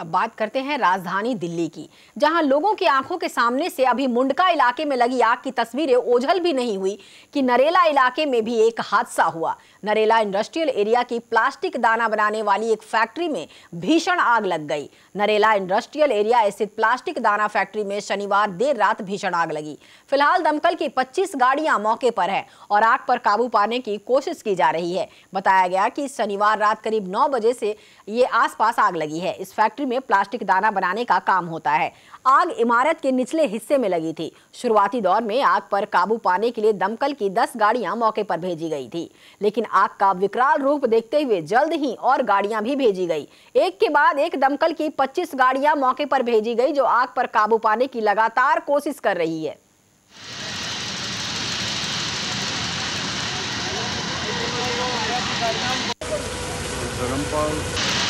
अब बात करते हैं राजधानी दिल्ली की जहां लोगों की आंखों के सामने से अभी मुंडका इलाके में लगी आग की तस्वीरें ओझल भी नहीं हुई कि नरेला इलाके में भी एक हादसा हुआ नरेला इंडस्ट्रियल एरिया की प्लास्टिक दाना बनाने वाली एक फैक्ट्री में भीषण आग लग गई नरेला इंडस्ट्रियल एरिया स्थित प्लास्टिक दाना फैक्ट्री में शनिवार देर रात भीषण आग लगी फिलहाल दमकल की 25 गाड़ियां मौके पर हैं और आग पर काबू पाने की कोशिश की जा रही है बताया गया कि शनिवार रात करीब नौ बजे से ये आसपास आग लगी है इस फैक्ट्री में प्लास्टिक दाना बनाने का काम होता है आग इमारत के निचले हिस्से में लगी थी शुरुआती दौर में आग पर काबू पाने के लिए दमकल की दस गाड़ियां मौके पर भेजी गई थी लेकिन आग का विकराल रूप देखते हुए जल्द ही और गाड़ियां भी भेजी गई एक के बाद एक दमकल की 25 गाड़ियां मौके पर भेजी गई जो आग पर काबू पाने की लगातार कोशिश कर रही है धर्मपाल